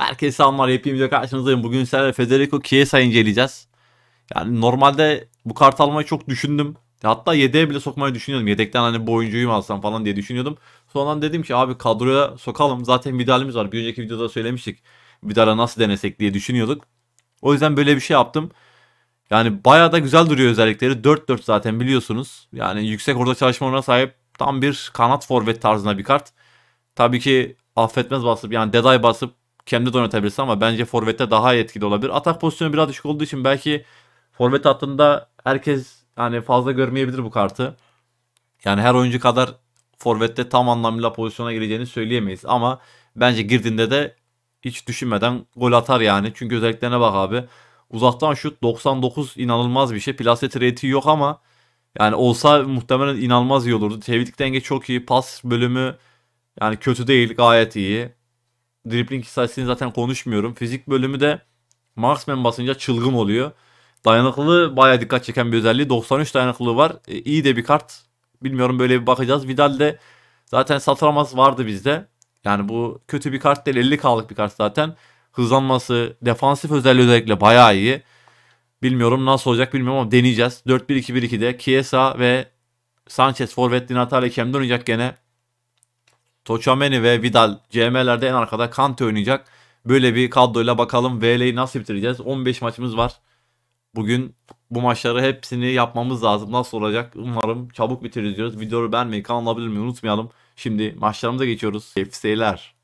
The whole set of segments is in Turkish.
Herkese selamlar. Yepyeni video karşınızdayım. Bugün sizlerle Federico Chiesa inceleyeceğiz. Yani normalde bu kart almayı çok düşündüm. Hatta yedeğe bile sokmayı düşünüyordum. Yedekten hani bu oyuncuyu mu alsam falan diye düşünüyordum. Sonradan dedim ki abi kadroya sokalım. Zaten Vidal'imiz var. Bir önceki videoda söylemiştik. Vidal'a nasıl denesek diye düşünüyorduk. O yüzden böyle bir şey yaptım. Yani bayağı da güzel duruyor özellikleri. 4-4 zaten biliyorsunuz. Yani yüksek orta çalışma oranına sahip tam bir kanat forvet tarzına bir kart. Tabii ki affetmez basıp yani deday basıp Kem'de de oynatabilirsin ama bence Forvet'te daha etkili olabilir. Atak pozisyonu biraz düşük olduğu için belki Forvet hattında herkes yani fazla görmeyebilir bu kartı. Yani her oyuncu kadar Forvet'te tam anlamıyla pozisyona gireceğini söyleyemeyiz. Ama bence girdiğinde de hiç düşünmeden gol atar yani. Çünkü özelliklerine bak abi. Uzaktan şut 99 inanılmaz bir şey. Plaset rate'i yok ama yani olsa muhtemelen inanılmaz iyi olurdu. Çeviklik denge çok iyi. Pas bölümü yani kötü değil gayet iyi. Dribbling istatistiğini zaten konuşmuyorum. Fizik bölümü de Marksman basınca çılgın oluyor. Dayanıklılığı baya dikkat çeken bir özelliği. 93 dayanıklılığı var. E, iyi de bir kart. Bilmiyorum böyle bir bakacağız. Vidal de zaten satıramaz vardı bizde. Yani bu kötü bir kart değil. 50 kalık bir kart zaten. Hızlanması, defansif özelliği özellikle baya iyi. Bilmiyorum nasıl olacak bilmiyorum ama deneyeceğiz. 4-1-2-1-2'de Kiesa ve Sanchez forvet Dinatale kem oynayacak gene. Toçameni ve Vidal CM'lerde en arkada Kante oynayacak. Böyle bir kadroyla bakalım VL'yi nasıl bitireceğiz. 15 maçımız var. Bugün bu maçları hepsini yapmamız lazım. Nasıl olacak? Umarım çabuk bitiririz Videoyu beğenmeyi, kanala abone olmayı unutmayalım. Şimdi maçlarımıza geçiyoruz. Efseyler.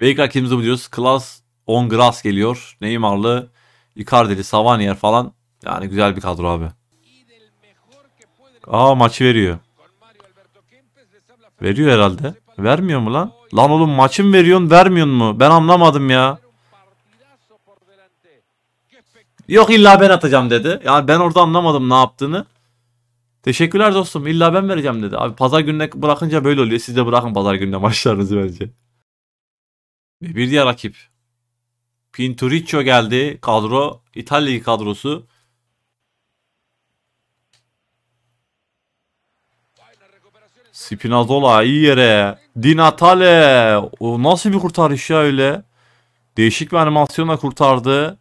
Ve ilk rakibimizi buluyoruz. Klas On grass geliyor. Neymar'lı, Icardi'li, Savanier falan. Yani güzel bir kadro abi. Aa maçı veriyor. Veriyor herhalde. Vermiyor mu lan? Lan oğlum maçın veriyorsun vermiyorsun mu? Ben anlamadım ya. Yok illa ben atacağım dedi. Yani ben orada anlamadım ne yaptığını. Teşekkürler dostum illa ben vereceğim dedi. Abi pazar gününe bırakınca böyle oluyor. Siz de bırakın pazar gününe maçlarınızı bence. Ve bir diğer rakip. Pinturiccio geldi kadro. İtalya kadrosu. Spinazzola iyi yere. Dinatale, O nasıl bir kurtarış ya öyle. Değişik bir animasyonla kurtardı.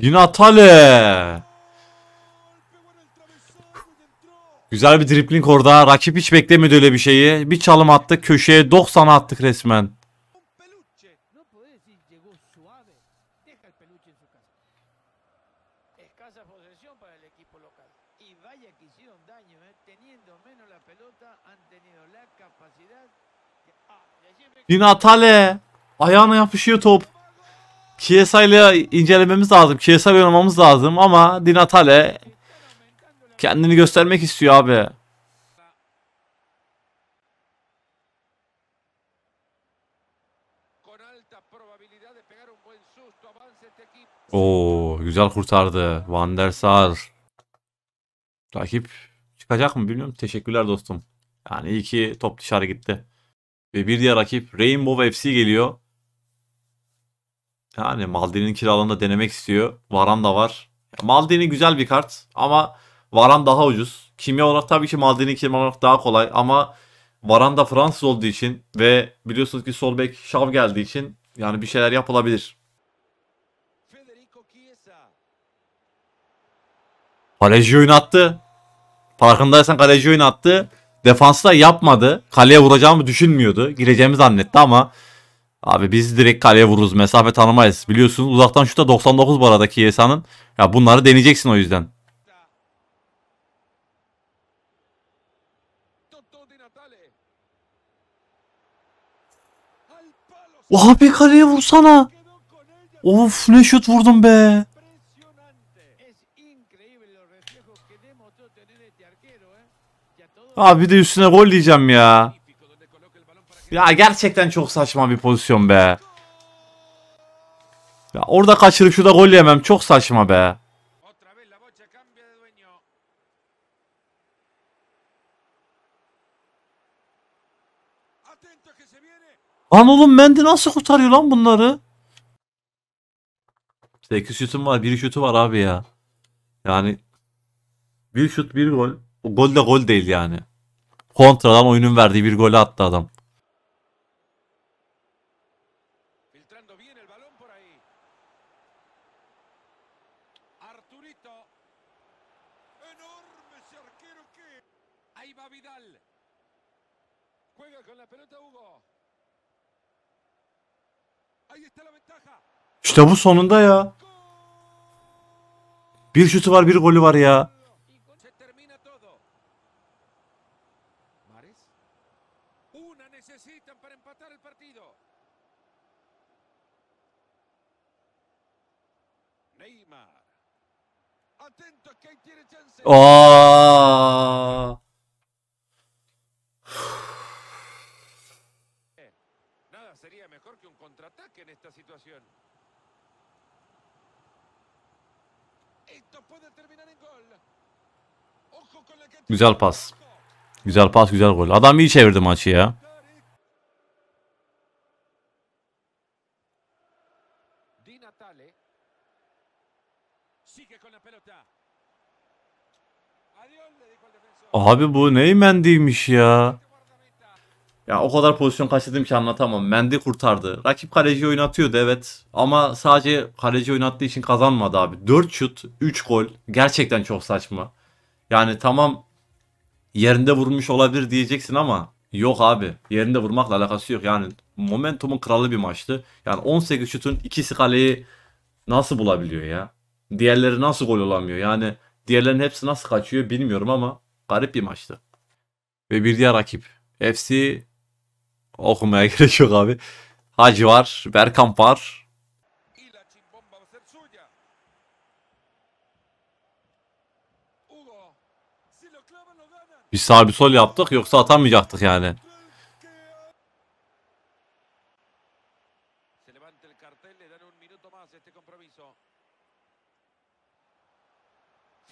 Dinatale, Güzel bir dripling orada. Rakip hiç beklemedi öyle bir şeyi. Bir çalım attık köşeye 90 attık resmen. Yine Atale. Ayağına yapışıyor top. Kiesa ile incelememiz lazım. Kiesa ile oynamamız lazım ama Dinatale kendini göstermek istiyor abi. Oo güzel kurtardı. Van der Sar. Takip çıkacak mı bilmiyorum. Teşekkürler dostum. Yani iyi ki top dışarı gitti. Ve bir diğer rakip Rainbow FC geliyor. Yani Maldini'nin kiralarını denemek istiyor. Varan da var. Maldini güzel bir kart ama Varan daha ucuz. Kimya olarak tabii ki Maldini kimya olarak daha kolay ama Varan da Fransız olduğu için ve biliyorsunuz ki sol bek Şav geldiği için yani bir şeyler yapılabilir. Kaleci oyun attı. Farkındaysan kaleci oyun attı. Defansla yapmadı. Kaleye vuracağımı düşünmüyordu. Gireceğimi zannetti ama abi biz direkt kaleye vururuz. Mesafe tanımayız. Biliyorsunuz uzaktan şu da 99 bu aradaki Yesa'nın. Ya bunları deneyeceksin o yüzden. Abi kaleye vursana. Of ne şut vurdum be. Abi bir de üstüne gol diyeceğim ya. Ya gerçekten çok saçma bir pozisyon be. Ya orada kaçırıp şurada gol yemem çok saçma be. Lan oğlum Mendy nasıl kurtarıyor lan bunları? 8 şutum var, 1 şutu var abi ya. Yani bir şut, bir gol. O gol de gol değil yani. Kontradan oyunun verdiği bir golü attı adam. İşte bu sonunda ya. Bir şutu var bir golü var ya. Aa. Nada sería mejor que un contraataque en esta situación. Esto puede terminar en gol. Güzel pas. Güzel pas, güzel gol. Adam iyi çevirdi maçı ya. Di Natale. Sigue con la pelota. Abi bu ney mendiymiş ya. Ya o kadar pozisyon kaçırdım ki anlatamam. Mendy kurtardı. Rakip kaleci oynatıyordu evet. Ama sadece kaleci oynattığı için kazanmadı abi. 4 şut, 3 gol. Gerçekten çok saçma. Yani tamam yerinde vurmuş olabilir diyeceksin ama yok abi. Yerinde vurmakla alakası yok. Yani momentumun kralı bir maçtı. Yani 18 şutun ikisi kaleyi nasıl bulabiliyor ya? Diğerleri nasıl gol olamıyor? Yani Diğerlerin hepsi nasıl kaçıyor bilmiyorum ama garip bir maçtı. Ve bir diğer rakip. FC okumaya gerek yok abi. Hacı var, Berkamp var. Bir sağ bir sol yaptık yoksa atamayacaktık yani.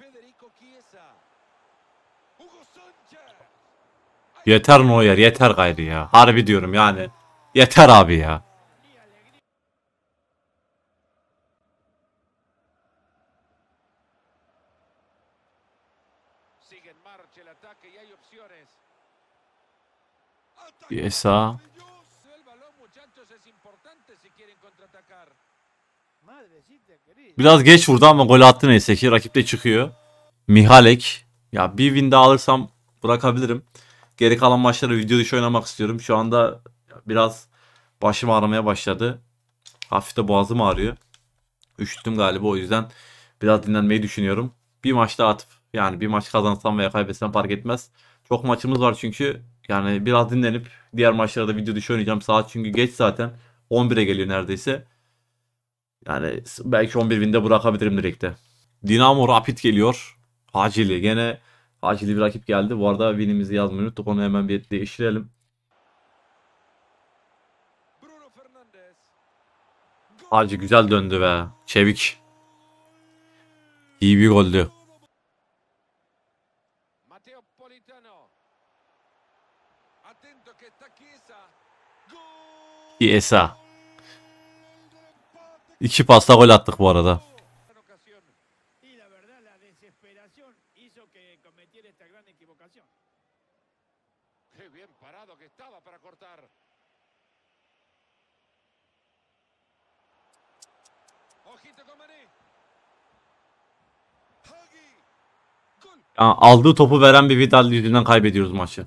Federico Chiesa. Hugo Sanchez. Yeter Neuer yeter gayri ya. Harbi diyorum yani. Yeter abi ya. Chiesa. Biraz geç vurdu ama gol attı neyse ki. Rakip de çıkıyor. Mihalek. Ya bir win daha alırsam bırakabilirim. Geri kalan maçları video dışı oynamak istiyorum. Şu anda biraz başım ağrımaya başladı. Hafif de boğazım ağrıyor. Üşüttüm galiba o yüzden biraz dinlenmeyi düşünüyorum. Bir maç daha atıp yani bir maç kazansam veya kaybetsem fark etmez. Çok maçımız var çünkü yani biraz dinlenip diğer maçlarda video dışı oynayacağım. Saat çünkü geç zaten 11'e geliyor neredeyse. Yani belki 11 binde bırakabilirim direkt de. Dinamo Rapid geliyor. acili. gene acili bir rakip geldi. Bu arada winimizi yazmayı unuttuk. Onu hemen bir değiştirelim. Hacı güzel döndü be. Çevik. İyi bir goldü. Chiesa. İki pasta gol attık bu arada. Yani aldığı topu veren bir Vidal yüzünden kaybediyoruz maçı.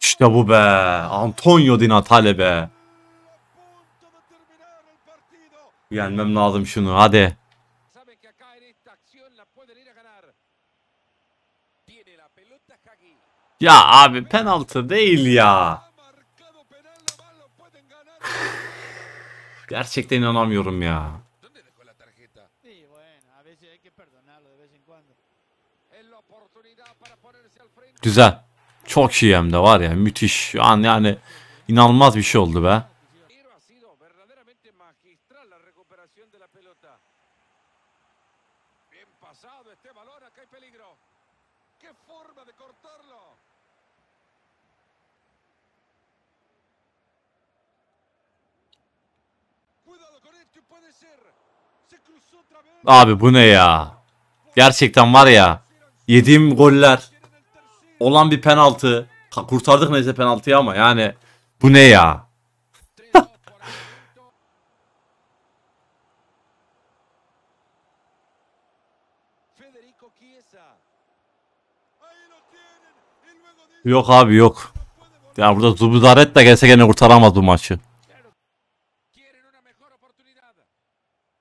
İşte bu be. Antonio Di Natale be. Yenmem lazım şunu hadi. Ya abi penaltı değil ya. Gerçekten inanamıyorum ya. Güzel. Çok iyi de var ya müthiş. Şu an yani inanılmaz bir şey oldu be. Abi bu ne ya? Gerçekten var ya. Yediğim goller olan bir penaltı. Ha, kurtardık neyse penaltıyı ama yani bu ne ya? yok abi yok. Ya burada Zubudaret de gelse gene kurtaramaz bu maçı.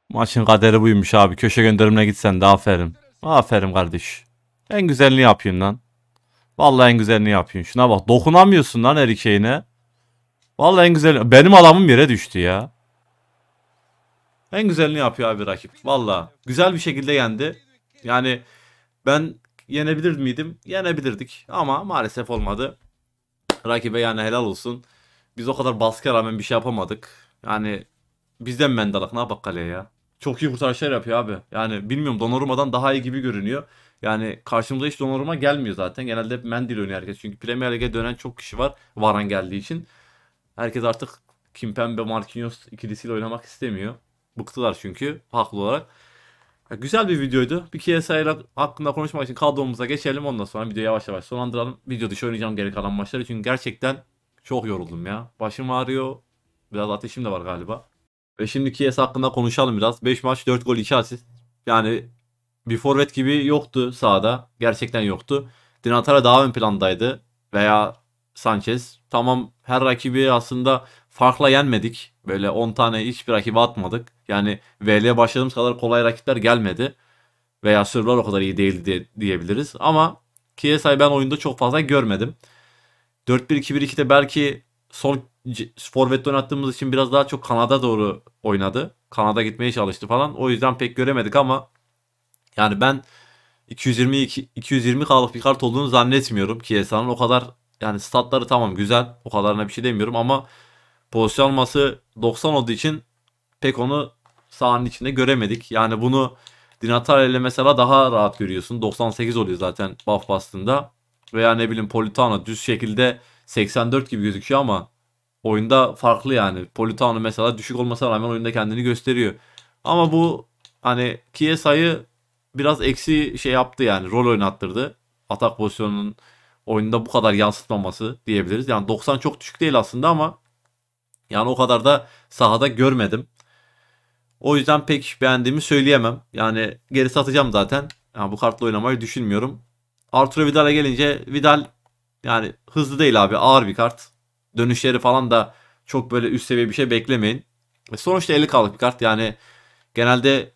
Maçın kaderi buymuş abi. Köşe gönderimine gitsen de aferin. Aferin kardeş. En güzelini yapayım lan. Vallahi en güzelini yapıyorsun. Şuna bak dokunamıyorsun lan her şeyine. Vallahi en güzel. Benim adamım yere düştü ya. En güzelini yapıyor abi rakip. Vallahi güzel bir şekilde yendi. Yani ben yenebilir miydim? Yenebilirdik ama maalesef olmadı. Rakibe yani helal olsun. Biz o kadar baskıya rağmen bir şey yapamadık. Yani bizden mendalak. ne yapak kaleye ya. Çok iyi kurtarışlar yapıyor abi. Yani bilmiyorum donorumadan daha iyi gibi görünüyor. Yani karşımıza hiç Donnarumma gelmiyor zaten. Genelde hep Mendy oynuyor herkes. Çünkü Premier Lig'e dönen çok kişi var Varan geldiği için. Herkes artık Kimpembe Marquinhos ikilisiyle oynamak istemiyor. Bıktılar çünkü haklı olarak. Ya güzel bir videoydu. Bir KSI hakkında konuşmak için kadromuza geçelim. Ondan sonra video yavaş yavaş sonlandıralım. Video dışı oynayacağım geri kalan maçları. Çünkü gerçekten çok yoruldum ya. Başım ağrıyor. Biraz ateşim de var galiba. Ve şimdi KS hakkında konuşalım biraz. 5 maç 4 gol 2 asist. Yani bir forvet gibi yoktu sahada. Gerçekten yoktu. Dinatara daha ön plandaydı. Veya Sanchez. Tamam her rakibi aslında farkla yenmedik. Böyle 10 tane hiçbir rakibe atmadık. Yani VL başladığımız kadar kolay rakipler gelmedi. Veya sürüler o kadar iyi değildi diye, diyebiliriz. Ama Kiesa'yı ben oyunda çok fazla görmedim. 4-1-2-1-2'de belki son forvette oynattığımız için biraz daha çok Kanada doğru oynadı. Kanada gitmeye çalıştı falan. O yüzden pek göremedik ama yani ben 220 220 kalıp bir kart olduğunu zannetmiyorum ki Esa'nın o kadar yani statları tamam güzel o kadarına bir şey demiyorum ama pozisyon alması 90 olduğu için pek onu sahanın içinde göremedik. Yani bunu Dinatar ile mesela daha rahat görüyorsun. 98 oluyor zaten buff bastığında. Veya ne bileyim Politano düz şekilde 84 gibi gözüküyor ama oyunda farklı yani. Politano mesela düşük olmasına rağmen oyunda kendini gösteriyor. Ama bu hani Kiesa'yı biraz eksi şey yaptı yani rol oynattırdı. Atak pozisyonunun oyunda bu kadar yansıtmaması diyebiliriz. Yani 90 çok düşük değil aslında ama yani o kadar da sahada görmedim. O yüzden pek beğendiğimi söyleyemem. Yani geri satacağım zaten. Yani bu kartla oynamayı düşünmüyorum. Arturo Vidal'a gelince Vidal yani hızlı değil abi ağır bir kart. Dönüşleri falan da çok böyle üst seviye bir şey beklemeyin. E sonuçta 50 kalık bir kart yani genelde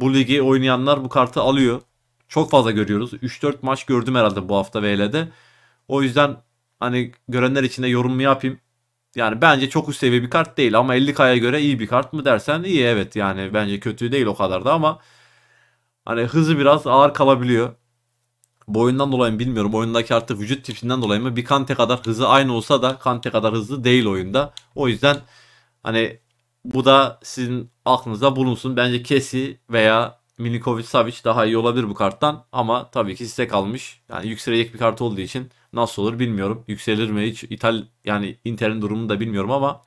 bu ligi oynayanlar bu kartı alıyor. Çok fazla görüyoruz. 3-4 maç gördüm herhalde bu hafta VL'de. O yüzden hani görenler için de yorumumu yapayım. Yani bence çok üst seviye bir kart değil ama 50K'ya göre iyi bir kart mı dersen iyi evet yani bence kötü değil o kadar da ama hani hızı biraz ağır kalabiliyor. Boyundan dolayı mı bilmiyorum. Oyundaki artık vücut tipinden dolayı mı? Bir Kante kadar hızı aynı olsa da Kante kadar hızlı değil oyunda. O yüzden hani bu da sizin aklınızda bulunsun. Bence Kesi veya Milinkovic Savic daha iyi olabilir bu karttan. Ama tabii ki size kalmış. Yani yükselecek bir kart olduğu için nasıl olur bilmiyorum. Yükselir mi hiç İtal yani Inter'in durumunu da bilmiyorum ama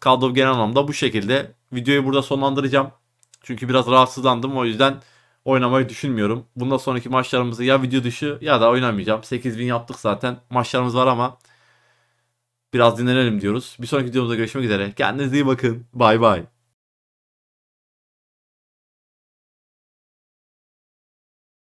kadro genel anlamda bu şekilde. Videoyu burada sonlandıracağım. Çünkü biraz rahatsızlandım o yüzden oynamayı düşünmüyorum. Bundan sonraki maçlarımızı ya video dışı ya da oynamayacağım. 8000 yaptık zaten. Maçlarımız var ama Biraz dinlenelim diyoruz. Bir sonraki videomuzda görüşmek üzere. Kendinize iyi bakın. Bay bay.